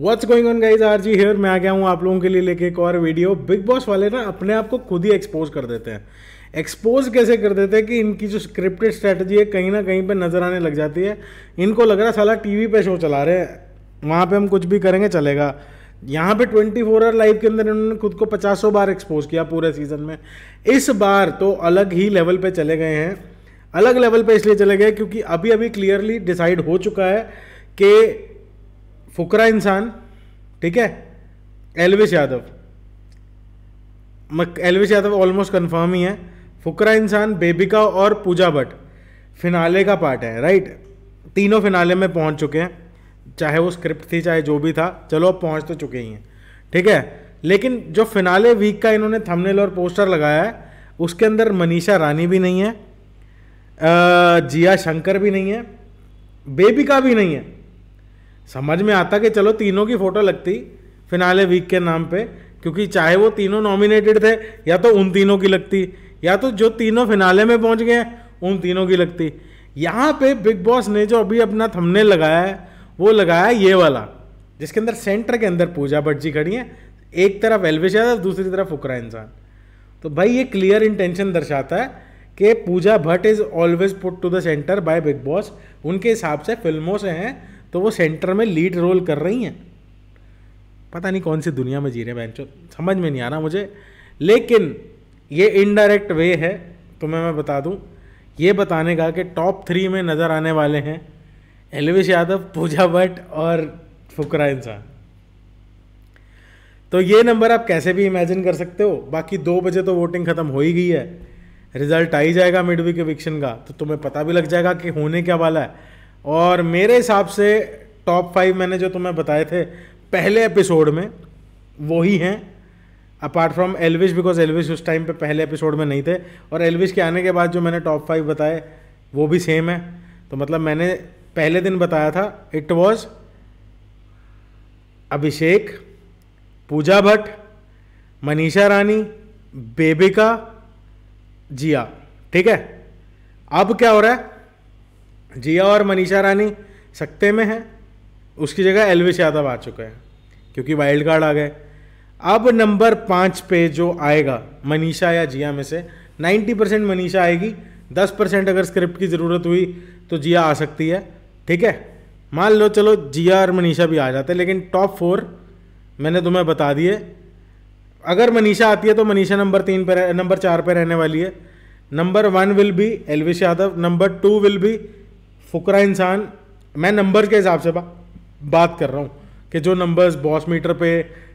what's going on guys R G here मैं आ गया हूँ आप लोगों के लिए लेके एक और वीडियो बिग बॉस वाले ना अपने आप को खुद ही एक्सपोज कर देते हैं एक्सपोज कैसे कर देते हैं कि इनकी जो स्क्रिप्टेड स्ट्रैटेजी है कहीं ना कहीं पे नज़र आने लग जाती है इनको लग रहा है साला टीवी पे शो चला रहे हैं वहाँ पे हम कुछ भी करेंगे चलेगा यहाँ पे 24 फोर आवर लाइव के अंदर इन्होंने खुद को पचासों बार एक्सपोज किया पूरे सीज़न में इस बार तो अलग ही लेवल पे चले गए हैं अलग लेवल पे इसलिए चले गए क्योंकि अभी अभी क्लियरली डिसाइड हो चुका है कि फुकरा इंसान ठीक है एलविश यादव एलविश यादव ऑलमोस्ट कन्फर्म ही है फुकरा इंसान बेबिका और पूजा भट्ट फिनाले का पार्ट है राइट तीनों फिनाले में पहुंच चुके हैं चाहे वो स्क्रिप्ट थी चाहे जो भी था चलो अब पहुंच तो चुके ही हैं ठीक है लेकिन जो फिनाले वीक का इन्होंने थंबनेल और पोस्टर लगाया है उसके अंदर मनीषा रानी भी नहीं है जिया शंकर भी नहीं है बेबिका भी नहीं है समझ में आता कि चलो तीनों की फोटो लगती फिनाले वीक के नाम पे क्योंकि चाहे वो तीनों नॉमिनेटेड थे या तो उन तीनों की लगती या तो जो तीनों फिनाले में पहुंच गए उन तीनों की लगती यहाँ पे बिग बॉस ने जो अभी अपना थमने लगाया है वो लगाया ये वाला जिसके अंदर सेंटर के अंदर पूजा भट्ट जी खड़ी हैं एक तरफ एलविश यादव दूसरी तरफ फुकरा इंसान तो भाई ये क्लियर इंटेंशन दर्शाता है कि Pooja Bhatt is always put to the centre by Bigg Boss उनके हिसाब से फिल्मों से हैं तो वो सेंटर में लीड रोल कर रही हैं पता नहीं कौन सी दुनिया में जी रहे बैंक समझ में नहीं आ रहा मुझे लेकिन ये इनडायरेक्ट वे है तुम्हें तो मैं बता दूं ये बताने का कि टॉप थ्री में नज़र आने वाले हैं एलविश यादव पूजा भट्ट और फुकरा इंसान तो ये नंबर आप कैसे भी इमेजिन कर सकते हो बाकी दो बजे तो वोटिंग ख़त्म हो ही गई है रिजल्ट आ ही जाएगा मिडवी के विक्शन का तो तुम्हें पता भी लग जाएगा कि होने क्या वाला है और मेरे हिसाब से टॉप फाइव मैंने जो तुम्हें बताए थे पहले एपिसोड में वो ही हैं apart from Elvish because Elvish उस टाइम पे पहले एपिसोड में नहीं थे और एलविश के आने के बाद जो मैंने टॉप फाइव बताए वो भी सेम है तो मतलब मैंने पहले दिन बताया था इट वॉज अभिषेक पूजा भट्ट मनीषा रानी बेबिका जिया ठीक है अब क्या हो रहा है जिया और मनीषा रानी सकते में हैं उसकी जगह एलविश यादव आ चुके हैं क्योंकि वाइल्ड कार्ड आ गए अब नंबर पाँच पे जो आएगा मनीषा या जिया में से 90 परसेंट मनीषा आएगी 10 परसेंट अगर स्क्रिप्ट की ज़रूरत हुई तो जिया आ सकती है ठीक है मान लो चलो जिया और मनीषा भी आ जाते हैं लेकिन टॉप फोर मैंने तुम्हें बता दिए अगर मनीषा आती है तो मनीषा नंबर तीन पर नंबर चार पर रहने वाली है number one will be Elvish Yadav number two will be Fukra Insaan मैं नंबर के हिसाब से बा, बात कर रहा हूँ कि जो नंबर्स बॉस मीटर पे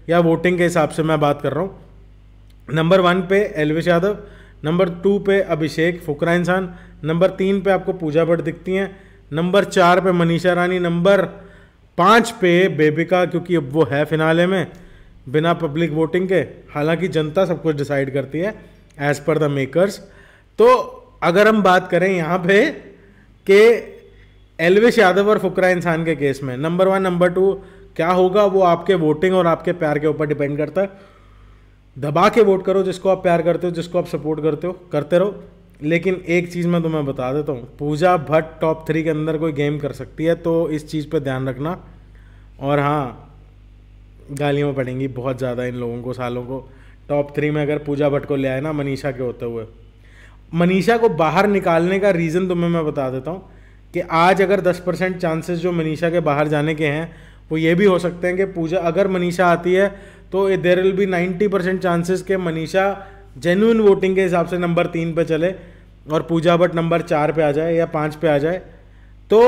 या वोटिंग के हिसाब से मैं बात कर रहा हूँ नंबर वन पे एलविश यादव नंबर टू पे अभिषेक फुकरा इंसान नंबर तीन पे आपको पूजा भट्ट दिखती हैं नंबर चार पे मनीषा रानी नंबर पाँच पे बेबिका क्योंकि अब वो है फिनाले में बिना पब्लिक वोटिंग के हालांकि जनता सब कुछ डिसाइड करती है एज पर द मेकर्स तो अगर हम बात करें यहाँ पे कि एलविश यादव और फुकरा इंसान के केस में नंबर वन नंबर टू क्या होगा वो आपके वोटिंग और आपके प्यार के ऊपर डिपेंड करता है दबा के वोट करो जिसको आप प्यार करते हो जिसको आप सपोर्ट करते हो करते रहो लेकिन एक चीज़ मैं तुम्हें बता देता हूँ पूजा भट्ट टॉप थ्री के अंदर कोई गेम कर सकती है तो इस चीज़ पर ध्यान रखना और हाँ में पड़ेंगी बहुत ज़्यादा इन लोगों को सालों को टॉप थ्री में अगर पूजा भट्ट को ले आए ना मनीषा के होते हुए मनीषा को बाहर निकालने का रीज़न तुम्हें मैं बता देता हूँ कि आज अगर 10 परसेंट चांसेस जो मनीषा के बाहर जाने के हैं वो ये भी हो सकते हैं कि पूजा अगर मनीषा आती है तो there will be 90 percent chances के मनीषा जेन्यून वोटिंग के हिसाब से नंबर तीन पे चले और पूजा भट्ट नंबर चार पे आ जाए या पाँच पे आ जाए तो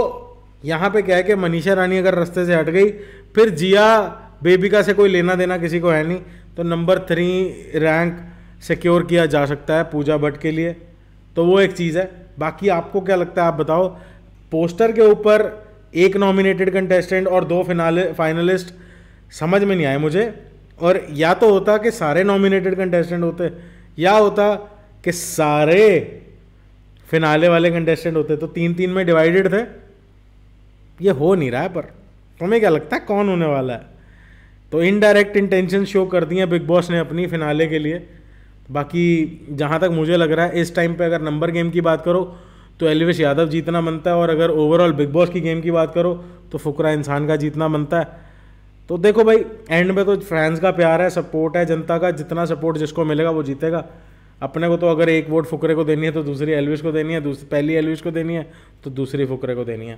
यहाँ पे क्या है कि मनीषा रानी अगर रास्ते से हट गई फिर जिया बेबिका से कोई लेना देना किसी को है नहीं तो नंबर थ्री रैंक सिक्योर किया जा सकता है पूजा भट्ट के लिए तो वो एक चीज़ है बाकी आपको क्या लगता है आप बताओ पोस्टर के ऊपर एक नॉमिनेटेड कंटेस्टेंट और दो फिनाले फाइनलिस्ट समझ में नहीं आए मुझे और या तो होता कि सारे नॉमिनेटेड कंटेस्टेंट होते या होता कि सारे फिनाले वाले कंटेस्टेंट होते तो तीन तीन में डिवाइडेड थे ये हो नहीं रहा है पर तुम्हें क्या लगता है कौन होने वाला है तो इनडायरेक्ट इंटेंशन शो कर दिए बिग बॉस ने अपनी फिनाले के लिए बाकी जहाँ तक मुझे लग रहा है इस टाइम पे अगर नंबर गेम की बात करो तो एलविश यादव जीतना बनता है और अगर ओवरऑल बिग बॉस की गेम की बात करो तो फुकरा इंसान का जीतना बनता है तो देखो भाई एंड में तो फैंस का प्यार है सपोर्ट है जनता का जितना सपोर्ट जिसको मिलेगा वो जीतेगा अपने को तो अगर एक वोट फुकरे को देनी है तो दूसरी एलविश को देनी है दूसरी पहली एलविश को देनी है तो दूसरी फुकरे को देनी है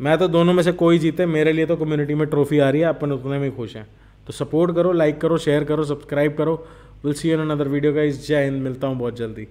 मैं तो दोनों में से कोई जीते मेरे लिए तो कम्युनिटी में ट्रॉफी आ रही है अपन उतने में खुश हैं तो सपोर्ट करो लाइक करो शेयर करो सब्सक्राइब करो will see in another video का इस जय हिंद मिलता हूँ बहुत जल्दी